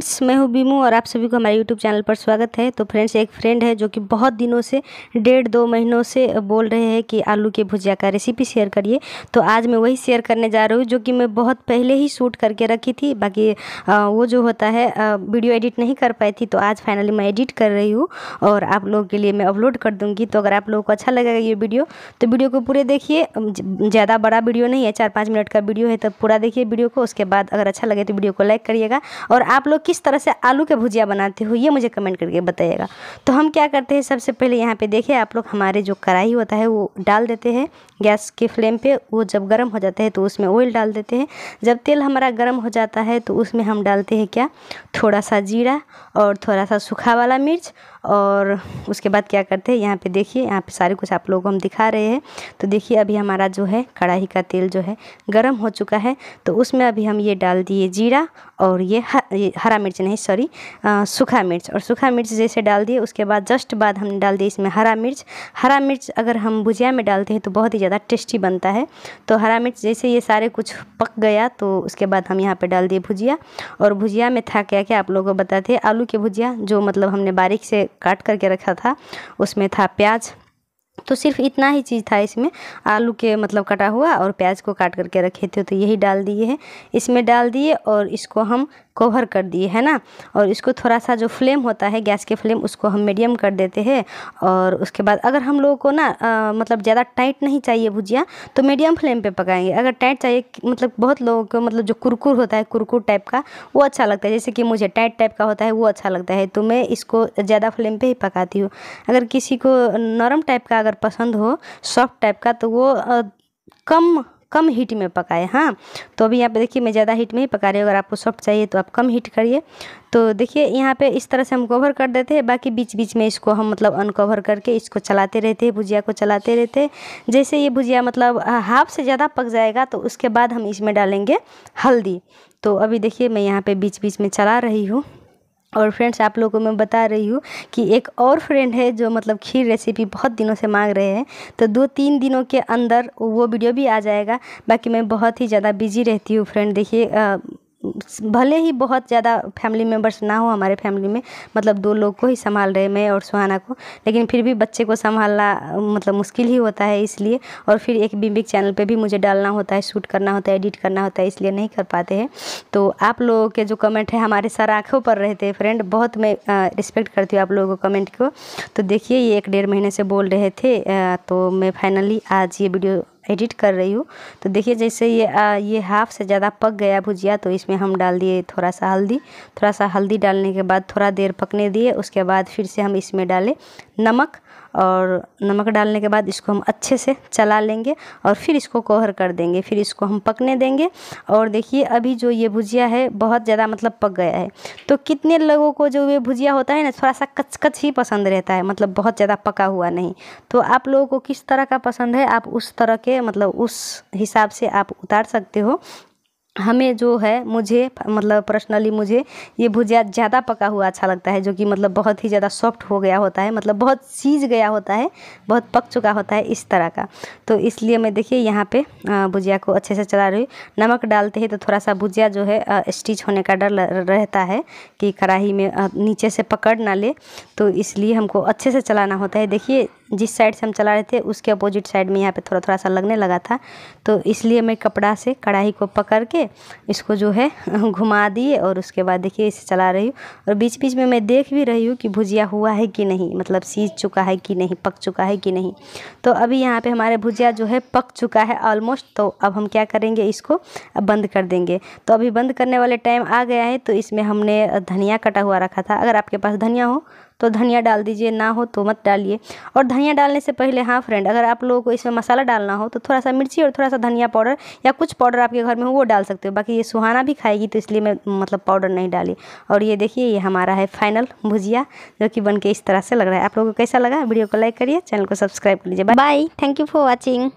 friends मैं हूं बीमू और आप सभी को हमारे यूट्यूब चैनल पर स्वागत है तो फ्रेंड्स एक फ्रेंड है जो कि बहुत दिनों से डेढ़ दो महीनों से बोल रहे हैं कि आलू के भुजिया का रेसिपी शेयर करिए तो आज मैं वही शेयर करने जा रही हूँ जो कि मैं बहुत पहले ही शूट करके रखी थी बाकी आ, वो जो होता है आ, वीडियो एडिट नहीं कर पाई थी तो आज फाइनली मैं एडिट कर रही हूँ और आप लोगों के लिए मैं अपलोड कर दूँगी तो अगर आप लोगों को अच्छा लगेगा ये वीडियो तो वीडियो को पूरे देखिए ज़्यादा बड़ा वीडियो नहीं है चार पाँच मिनट का वीडियो है तो पूरा देखिए वीडियो को उसके बाद अगर अच्छा लगे तो वीडियो को लाइक करिएगा और आप लोग किस तरह से आलू के भुजिया बनाते हो ये मुझे कमेंट करके बताइएगा तो हम क्या करते हैं सबसे पहले यहाँ पे देखिए आप लोग हमारे जो कढ़ाई होता है वो डाल देते हैं गैस के फ्लेम पे वो जब गर्म हो जाता है तो उसमें ऑयल डाल देते हैं जब तेल हमारा गर्म हो जाता है तो उसमें हम डालते हैं क्या थोड़ा सा जीरा और थोड़ा सा सूखा वाला मिर्च और उसके बाद क्या करते हैं यहाँ पे देखिए यहाँ पे सारे कुछ आप लोगों को हम दिखा रहे हैं तो देखिए अभी हमारा जो है कढ़ाई का तेल जो है गर्म हो चुका है तो उसमें अभी हम ये डाल दिए जीरा और ये, हर, ये हरा मिर्च नहीं सॉरी सूखा मिर्च और सूखा मिर्च जैसे डाल दिए उसके बाद जस्ट बाद हमने डाल दिए इसमें हरा मिर्च हरा मिर्च अगर हम भुजिया में डालते हैं तो बहुत ही ज़्यादा टेस्टी बनता है तो हरा मिर्च जैसे ये सारे कुछ पक गया तो उसके बाद हम यहाँ पर डाल दिए भुजिया और भुजिया में था क्या क्या आप लोगों को बताते आलू के भुजिया जो मतलब हमने बारीक से काट करके रखा था उसमें था प्याज तो सिर्फ इतना ही चीज़ था इसमें आलू के मतलब कटा हुआ और प्याज को काट करके रखे थे तो यही डाल दिए हैं इसमें डाल दिए और इसको हम कवर कर दिए है ना और इसको थोड़ा सा जो फ्लेम होता है गैस के फ्लेम उसको हम मीडियम कर देते हैं और उसके बाद अगर हम लोगों को ना आ, मतलब ज़्यादा टाइट नहीं चाहिए भुजिया तो मीडियम फ्लेम पे पकाएंगे अगर टाइट चाहिए मतलब बहुत लोगों को मतलब जो कुरकुर होता है कुरकुर टाइप का वो अच्छा लगता है जैसे कि मुझे टाइट टाइप का होता है वो अच्छा लगता है तो मैं इसको ज़्यादा फ्लेम पर ही पकाती हूँ अगर किसी को नरम टाइप का अगर अगर पसंद हो सॉफ्ट टाइप का तो वो कम कम हीट में पकाए हाँ तो अभी यहाँ पे देखिए मैं ज़्यादा हीट में ही पका रही हूँ अगर आपको सॉफ्ट चाहिए तो आप कम हीट करिए तो देखिए यहाँ पे इस तरह से हम कवर कर देते हैं बाकी बीच बीच में इसको हम मतलब अनकवर करके इसको चलाते रहते हैं भुजिया को चलाते रहते हैं जैसे ये भुजिया मतलब हाफ से ज़्यादा पक जाएगा तो उसके बाद हम इसमें डालेंगे हल्दी तो अभी देखिए मैं यहाँ पर बीच बीच में चला रही हूँ और फ्रेंड्स आप लोगों को मैं बता रही हूँ कि एक और फ्रेंड है जो मतलब खीर रेसिपी बहुत दिनों से मांग रहे हैं तो दो तीन दिनों के अंदर वो वीडियो भी आ जाएगा बाकी मैं बहुत ही ज़्यादा बिजी रहती हूँ फ्रेंड देखिए भले ही बहुत ज़्यादा फैमिली मेम्बर्स ना हो हमारे फैमिली में मतलब दो लोग को ही संभाल रहे मैं और सुहाना को लेकिन फिर भी बच्चे को संभालना मतलब मुश्किल ही होता है इसलिए और फिर एक बिम्बिक चैनल पे भी मुझे डालना होता है शूट करना होता है एडिट करना होता है इसलिए नहीं कर पाते हैं तो आप लोगों के जो कमेंट है हमारे सर आँखों पर रहते हैं फ्रेंड बहुत मैं रिस्पेक्ट करती हूँ आप लोगों को कमेंट को तो देखिए ये एक डेढ़ महीने से बोल रहे थे तो मैं फाइनली आज ये वीडियो एडिट कर रही हूँ तो देखिए जैसे ये आ, ये हाफ़ से ज़्यादा पक गया भुजिया तो इसमें हम डाल दिए थोड़ा सा हल्दी थोड़ा सा हल्दी डालने के बाद थोड़ा देर पकने दिए उसके बाद फिर से हम इसमें डालें नमक और नमक डालने के बाद इसको हम अच्छे से चला लेंगे और फिर इसको कोहर कर देंगे फिर इसको हम पकने देंगे और देखिए अभी जो ये भुजिया है बहुत ज़्यादा मतलब पक गया है तो कितने लोगों को जो ये भुजिया होता है ना थोड़ा सा कचकच ही पसंद रहता है मतलब बहुत ज़्यादा पका हुआ नहीं तो आप लोगों को किस तरह का पसंद है आप उस तरह के मतलब उस हिसाब से आप उतार सकते हो हमें जो है मुझे मतलब पर्सनली मुझे ये भुजिया ज़्यादा पका हुआ अच्छा लगता है जो कि मतलब बहुत ही ज़्यादा सॉफ्ट हो गया होता है मतलब बहुत सीज गया होता है बहुत पक चुका होता है इस तरह का तो इसलिए मैं देखिए यहाँ पे भुजिया को अच्छे से चला रही हूँ नमक डालते हैं तो थोड़ा सा भुजिया जो है स्टिच होने का डर रहता है कि कढ़ाई में नीचे से पकड़ ना ले तो इसलिए हमको अच्छे से चलाना होता है देखिए जिस साइड से हम चला रहे थे उसके अपोजिट साइड में यहाँ पे थोड़ा थोड़ा सा लगने लगा था तो इसलिए मैं कपड़ा से कढ़ाई को पकड़ के इसको जो है घुमा दिए और उसके बाद देखिए इसे चला रही हूँ और बीच बीच में मैं देख भी रही हूँ कि भुजिया हुआ है कि नहीं मतलब सीज चुका है कि नहीं पक चुका है कि नहीं तो अभी यहाँ पर हमारे भुजिया जो है पक चुका है ऑलमोस्ट तो अब हम क्या करेंगे इसको बंद कर देंगे तो अभी बंद करने वाले टाइम आ गया है तो इसमें हमने धनिया कटा हुआ रखा था अगर आपके पास धनिया हो तो धनिया डाल दीजिए ना हो तो मत डालिए और धनिया डालने से पहले हाँ फ्रेंड अगर आप लोगों को इसमें मसाला डालना हो तो थोड़ा सा मिर्ची और थोड़ा सा धनिया पाउडर या कुछ पाउडर आपके घर में हो वो डाल सकते हो बाकी ये सुहाना भी खाएगी तो इसलिए मैं मतलब पाउडर नहीं डाली और ये देखिए ये हमारा है फाइनल भुजिया जो कि बन के इस तरह से लग रहा है आप लोगों को कैसा लगा वीडियो को लाइक करिए चैनल को सब्सक्राइब कर लीजिए bye thank you for watching